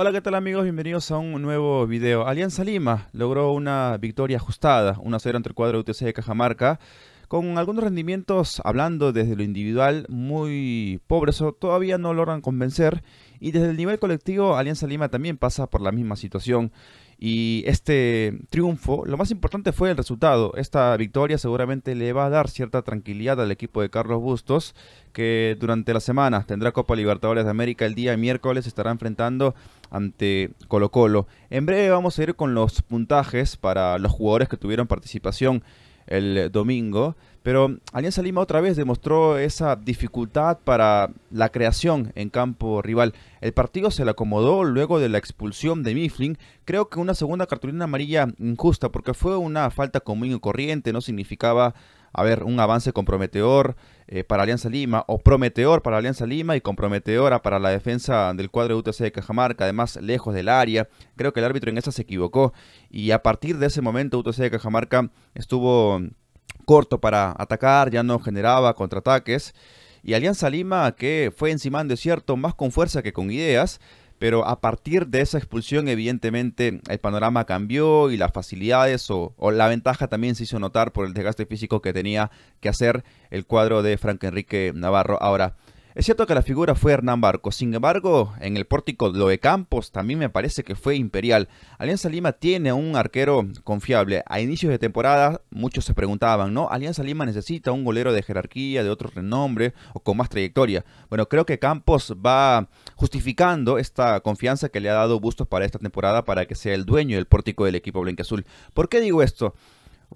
Hola, ¿qué tal amigos? Bienvenidos a un nuevo video. Alianza Lima logró una victoria ajustada, una 0 ante el cuadro de UTC de Cajamarca, con algunos rendimientos, hablando desde lo individual, muy pobres, todavía no logran convencer, y desde el nivel colectivo, Alianza Lima también pasa por la misma situación. Y este triunfo, lo más importante fue el resultado. Esta victoria seguramente le va a dar cierta tranquilidad al equipo de Carlos Bustos, que durante la semana tendrá Copa Libertadores de América. El día miércoles estará enfrentando ante Colo Colo. En breve vamos a ir con los puntajes para los jugadores que tuvieron participación el eh, domingo. Pero Alianza Lima otra vez demostró esa dificultad para la creación en campo rival. El partido se le acomodó luego de la expulsión de Mifflin. Creo que una segunda cartulina amarilla injusta porque fue una falta común y corriente, no significaba a ver, un avance comprometedor eh, para Alianza Lima o prometedor para Alianza Lima y comprometedora para la defensa del cuadro de UTC de Cajamarca, además lejos del área. Creo que el árbitro en esa se equivocó y a partir de ese momento UTC de Cajamarca estuvo corto para atacar, ya no generaba contraataques. Y Alianza Lima, que fue encima en cierto, más con fuerza que con ideas, pero a partir de esa expulsión evidentemente el panorama cambió y las facilidades o, la ventaja también se hizo notar por el desgaste físico que tenía que hacer el cuadro de Frank Enrique Navarro. Ahora, es cierto que la figura fue Hernán Barco, sin embargo, en el pórtico lo de Campos también me parece que fue imperial. Alianza Lima tiene un arquero confiable. A inicios de temporada muchos se preguntaban, ¿no? Alianza Lima necesita un golero de jerarquía, de otro renombre o con más trayectoria. Bueno, creo que Campos va justificando esta confianza que le ha dado Bustos para esta temporada para que sea el dueño del pórtico del equipo blanqueazul. ¿Por qué digo esto?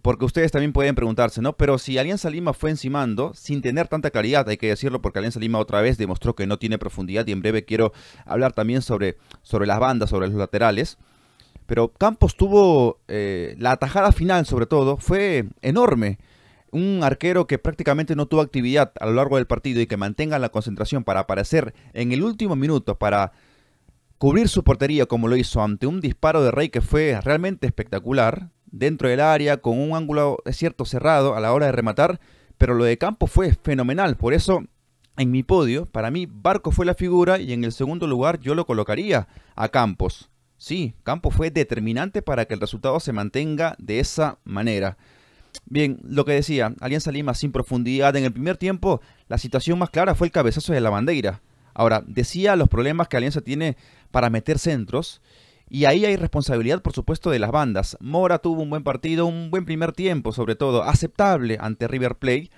Porque ustedes también pueden preguntarse, ¿no? Pero si Alianza Lima fue encimando, sin tener tanta claridad, hay que decirlo, porque Alianza Lima otra vez demostró que no tiene profundidad y en breve quiero hablar también sobre, sobre las bandas, sobre los laterales. Pero Campos tuvo eh, la atajada final, sobre todo, fue enorme. Un arquero que prácticamente no tuvo actividad a lo largo del partido y que mantenga la concentración para aparecer en el último minuto, para cubrir su portería como lo hizo ante un disparo de Rey que fue realmente espectacular dentro del área, con un ángulo, es cierto, cerrado a la hora de rematar, pero lo de Campos fue fenomenal, por eso en mi podio, para mí Barco fue la figura y en el segundo lugar yo lo colocaría a Campos. Sí, Campos fue determinante para que el resultado se mantenga de esa manera. Bien, lo que decía, Alianza Lima sin profundidad. En el primer tiempo, la situación más clara fue el cabezazo de la bandera. Ahora, decía los problemas que Alianza tiene para meter centros y ahí hay responsabilidad, por supuesto, de las bandas. Mora tuvo un buen partido, un buen primer tiempo, sobre todo, aceptable ante River Plate.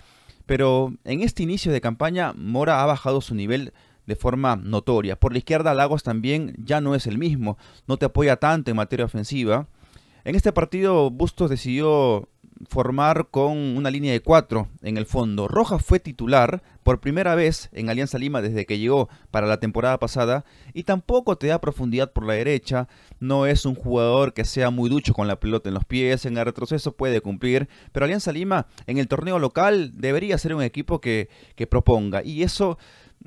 Pero en este inicio de campaña, Mora ha bajado su nivel de forma notoria. Por la izquierda, Lagos también ya no es el mismo. No te apoya tanto en materia ofensiva. En este partido, Bustos decidió formar con una línea de cuatro en el fondo. Rojas fue titular por primera vez en Alianza Lima desde que llegó para la temporada pasada y tampoco te da profundidad por la derecha. No es un jugador que sea muy ducho con la pelota en los pies, en el retroceso puede cumplir, pero Alianza Lima en el torneo local debería ser un equipo que, que proponga y eso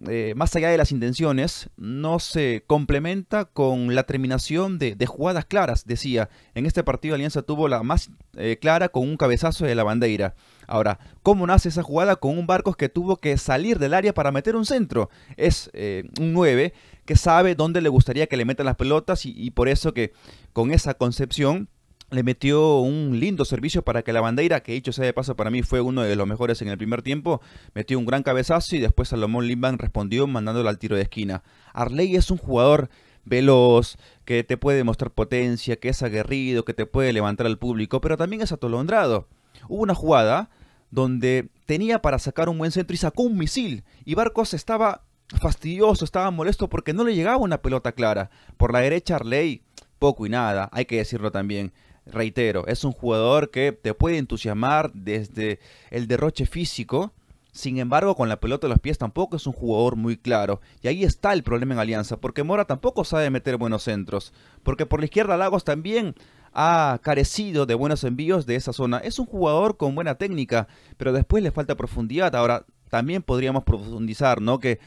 eh, más allá de las intenciones, no se complementa con la terminación de, jugadas claras, decía. En este partido Alianza tuvo la más eh, clara con un cabezazo de la bandera. Ahora, ¿cómo nace esa jugada con un Barcos que tuvo que salir del área para meter un centro? Es eh, un 9 que sabe dónde le gustaría que le metan las pelotas y por eso que con esa concepción le metió un lindo servicio para que la bandera, que dicho sea de paso para mí fue uno de los mejores en el primer tiempo, metió un gran cabezazo y después Salomón Limban respondió mandándolo al tiro de esquina. Arley es un jugador veloz, que te puede mostrar potencia, que es aguerrido, que te puede levantar al público, pero también es atolondrado. Hubo una jugada donde tenía para sacar un buen centro y sacó un misil y Barcos estaba fastidioso, estaba molesto porque no le llegaba una pelota clara. Por la derecha Arley poco y nada, hay que decirlo también reitero, es un jugador que te puede entusiasmar desde el derroche físico. Sin embargo, con la pelota de los pies tampoco es un jugador muy claro. Y ahí está el problema en Alianza, porque Mora tampoco sabe meter buenos centros. Porque por la izquierda Lagos también ha carecido de buenos envíos de esa zona. Es un jugador con buena técnica, pero después le falta profundidad. Ahora, también podríamos profundizar, ¿no? Que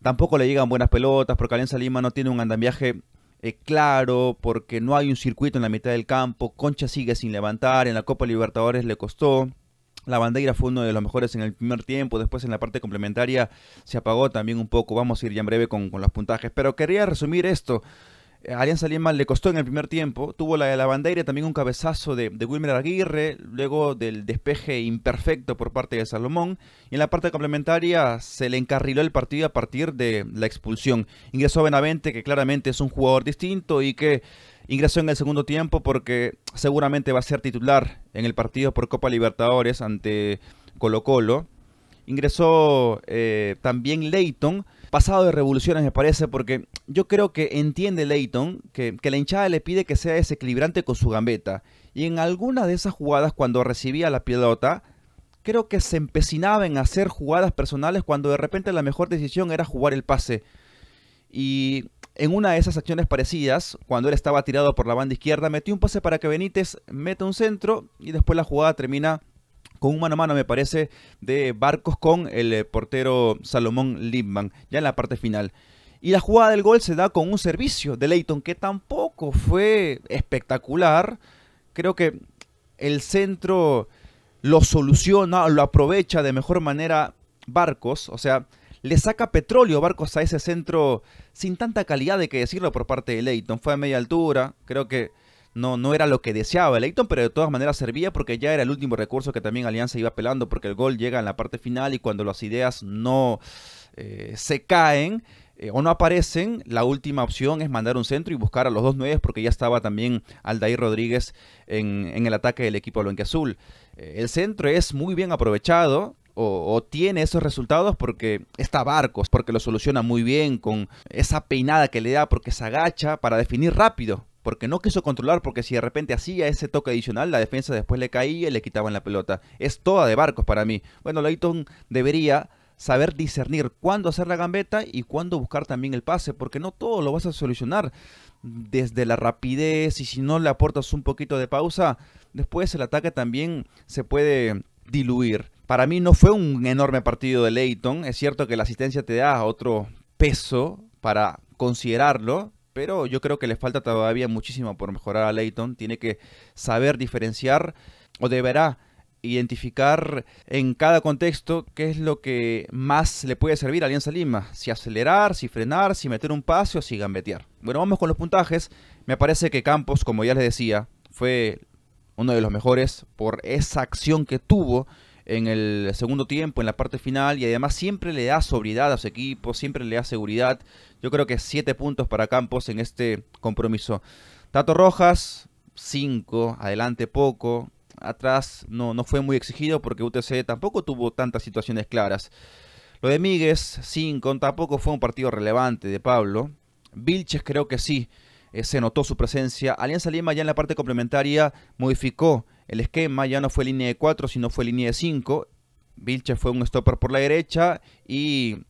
tampoco le llegan buenas pelotas, porque Alianza Lima no tiene un andamiaje eh, claro, porque no hay un circuito en la mitad del campo, Concha sigue sin levantar, en la Copa Libertadores le costó. La bandera fue uno de los mejores en el primer tiempo, después en la parte complementaria se apagó también un poco. Vamos a ir ya en breve con, con los puntajes, pero quería resumir esto. Eh, Alianza Lima le costó en el primer tiempo, tuvo la de la bandera, también un cabezazo de, Wilmer Aguirre, luego del despeje imperfecto por parte de Salomón, y en la parte complementaria se le encarriló el partido a partir de la expulsión. Ingresó Benavente, que claramente es un jugador distinto y que ingresó en el segundo tiempo porque seguramente va a ser titular en el partido por Copa Libertadores ante Colo Colo. Ingresó eh, también Leighton pasado de revoluciones, me parece, porque yo creo que entiende Leighton que, la hinchada le pide que sea desequilibrante con su gambeta. Y en algunas de esas jugadas, cuando recibía la pelota, creo que se empecinaba en hacer jugadas personales cuando de repente la mejor decisión era jugar el pase. Y en una de esas acciones parecidas, cuando él estaba tirado por la banda izquierda, metió un pase para que Benítez meta un centro y después la jugada termina con un mano a mano, me parece, de Barcos con el eh, portero Salomón Lindman, ya en la parte final. Y la jugada del gol se da con un servicio de Leighton, que tampoco fue espectacular. Creo que el centro lo soluciona, lo aprovecha de mejor manera Barcos. O sea, le saca petróleo Barcos a ese centro sin tanta calidad de que decirlo por parte de Leighton. Fue a media altura, creo que no, no era lo que deseaba el Leighton, pero de todas maneras servía porque ya era el último recurso que también Alianza iba pelando porque el gol llega en la parte final y cuando las ideas no eh, se caen, eh, o no aparecen, la última opción es mandar un centro y buscar a los dos nueve, porque ya estaba también Aldair Rodríguez en, el ataque del equipo blanqueazul. Eh, el centro es muy bien aprovechado. O, o, tiene esos resultados porque está Barcos, porque lo soluciona muy bien con esa peinada que le da, porque se agacha para definir rápido porque no quiso controlar, porque si de repente hacía ese toque adicional, la defensa después le caía y le quitaban la pelota. Es toda de barcos para mí. Bueno, Leighton debería saber discernir cuándo hacer la gambeta y cuándo buscar también el pase, porque no todo lo vas a solucionar desde la rapidez y si no le aportas un poquito de pausa, después el ataque también se puede diluir. Para mí no fue un enorme partido de Leighton, es cierto que la asistencia te da otro peso para considerarlo, pero yo creo que le falta todavía muchísimo por mejorar a Leighton. Tiene que saber diferenciar o deberá identificar en cada contexto qué es lo que más le puede servir a Alianza Lima. Si acelerar, si frenar, si meter un pase o si gambetear. Bueno, vamos con los puntajes. Me parece que Campos, como ya les decía, fue uno de los mejores por esa acción que tuvo en el segundo tiempo, en la parte final, y además siempre le da sobriedad a su equipo, siempre le da seguridad. Yo creo que 7 puntos para Campos en este compromiso. Tato Rojas, 5, adelante poco, atrás no, no fue muy exigido porque UTC tampoco tuvo tantas situaciones claras. Lo de Míguez, 5, tampoco fue un partido relevante de Pablo. Vilches creo que sí. Eh, se notó su presencia. Alianza Lima ya en la parte complementaria modificó el esquema, ya no fue línea de 4, sino fue línea de 5. Vilche fue un stopper por la derecha y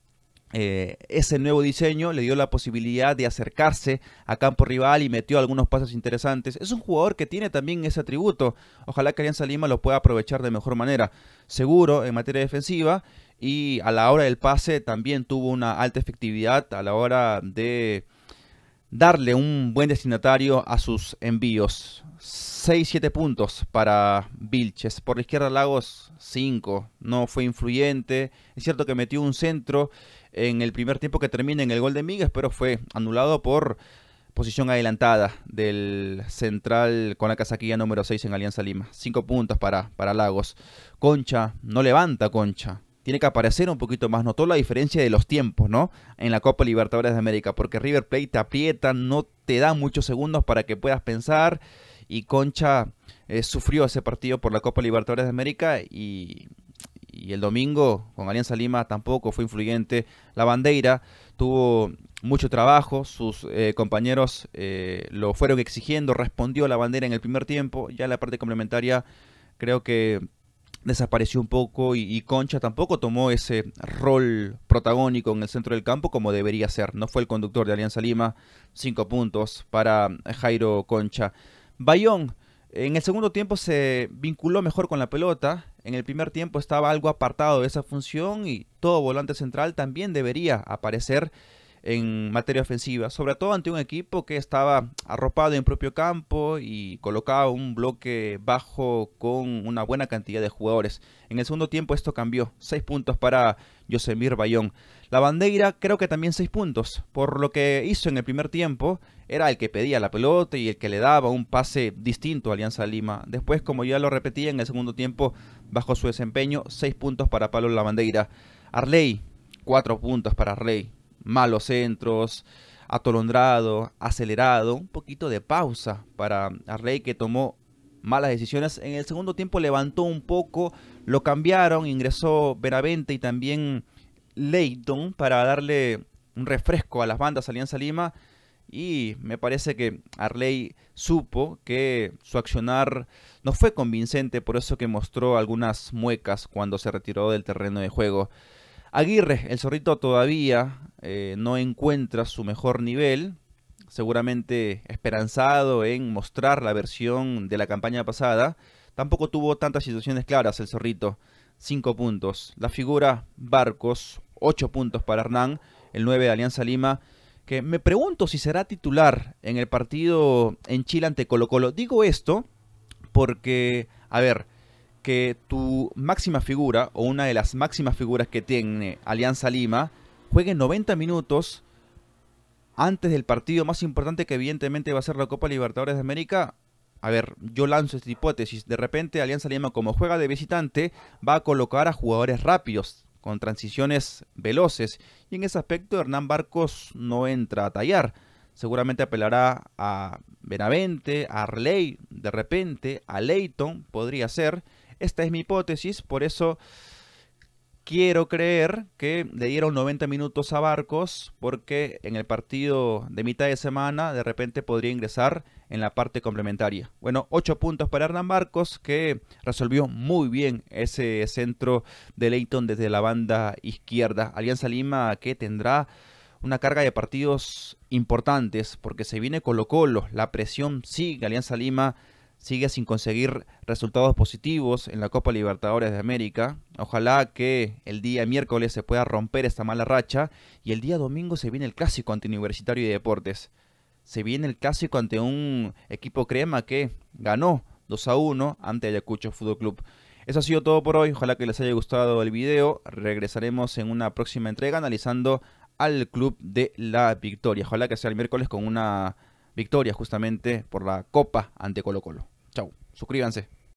eh, ese nuevo diseño le dio la posibilidad de acercarse a campo rival y metió algunos pases interesantes. Es un jugador que tiene también ese atributo. Ojalá que Alianza Lima lo pueda aprovechar de mejor manera. Seguro en materia defensiva y a la hora del pase también tuvo una alta efectividad a la hora de darle un buen destinatario a sus envíos. 6-7 puntos para Vilches. Por la izquierda Lagos 5. No fue influyente. Es cierto que metió un centro en el primer tiempo que termina en el gol de Migues, pero fue anulado por posición adelantada del central con la casaquilla número 6 en Alianza Lima. 5 puntos para, para Lagos. Concha no levanta Concha tiene que aparecer un poquito más. Notó la diferencia de los tiempos, ¿no? En la Copa Libertadores de América, porque River Plate te aprieta, no te da muchos segundos para que puedas pensar. Y Concha eh, sufrió ese partido por la Copa Libertadores de América y, el domingo con Alianza Lima tampoco fue influyente. La bandera tuvo mucho trabajo, sus eh, compañeros eh, lo fueron exigiendo, respondió la bandera en el primer tiempo, ya en la parte complementaria creo que desapareció un poco y, Concha tampoco tomó ese rol protagónico en el centro del campo como debería ser. No fue el conductor de Alianza Lima. Cinco puntos para eh, Jairo Concha. Bayón, en el segundo tiempo se vinculó mejor con la pelota. En el primer tiempo estaba algo apartado de esa función y todo volante central también debería aparecer en materia ofensiva, sobre todo ante un equipo que estaba arropado en propio campo y colocaba un bloque bajo con una buena cantidad de jugadores. En el segundo tiempo esto cambió, seis puntos para Yosemir Bayón. La Bandeira creo que también seis puntos, por lo que hizo en el primer tiempo, era el que pedía la pelota y el que le daba un pase distinto a Alianza Lima. Después, como ya lo repetía, en el segundo tiempo bajo su desempeño, seis puntos para Pablo Bandeira. Arley, cuatro puntos para Arley malos centros, atolondrado, acelerado, un poquito de pausa para Arley que tomó malas decisiones. En el segundo tiempo levantó un poco, lo cambiaron, ingresó Benavente y también Leighton para darle un refresco a las bandas Alianza Lima. Y me parece que Arley supo que su accionar no fue convincente, por eso que mostró algunas muecas cuando se retiró del terreno de juego. Aguirre, el zorrito todavía eh, no encuentra su mejor nivel, seguramente esperanzado en mostrar la versión de la campaña pasada. Tampoco tuvo tantas situaciones claras el zorrito, 5 puntos. La figura Barcos, 8 puntos para Hernán, el 9 de Alianza Lima, que me pregunto si será titular en el partido en Chile ante Colo Colo. Digo esto porque, a ver, que tu máxima figura o una de las máximas figuras que tiene Alianza Lima juegue 90 minutos antes del partido más importante que evidentemente va a ser la Copa Libertadores de América. A ver, yo lanzo esta hipótesis. De repente Alianza Lima como juega de visitante va a colocar a jugadores rápidos, con transiciones veloces. Y en ese aspecto Hernán Barcos no entra a tallar. Seguramente apelará a Benavente, a Arley, de repente, a Leighton, podría ser. Esta es mi hipótesis, por eso quiero creer que le dieron 90 minutos a Barcos porque en el partido de mitad de semana de repente podría ingresar en la parte complementaria. Bueno, 8 puntos para Hernán Barcos que resolvió muy bien ese centro de Leighton desde la banda izquierda. Alianza Lima que tendrá una carga de partidos importantes porque se viene Colo Colo, la presión sigue, Alianza Lima sigue sin conseguir resultados positivos en la Copa Libertadores de América. Ojalá que el día miércoles se pueda romper esta mala racha y el día domingo se viene el clásico ante Universitario y Deportes. Se viene el clásico ante un equipo crema que ganó 2 a 1 ante Ayacucho Fútbol Club. Eso ha sido todo por hoy, ojalá que les haya gustado el video. Regresaremos en una próxima entrega analizando al club de la victoria. Ojalá que sea el miércoles con una victoria justamente por la Copa ante Colo Colo suscríbanse.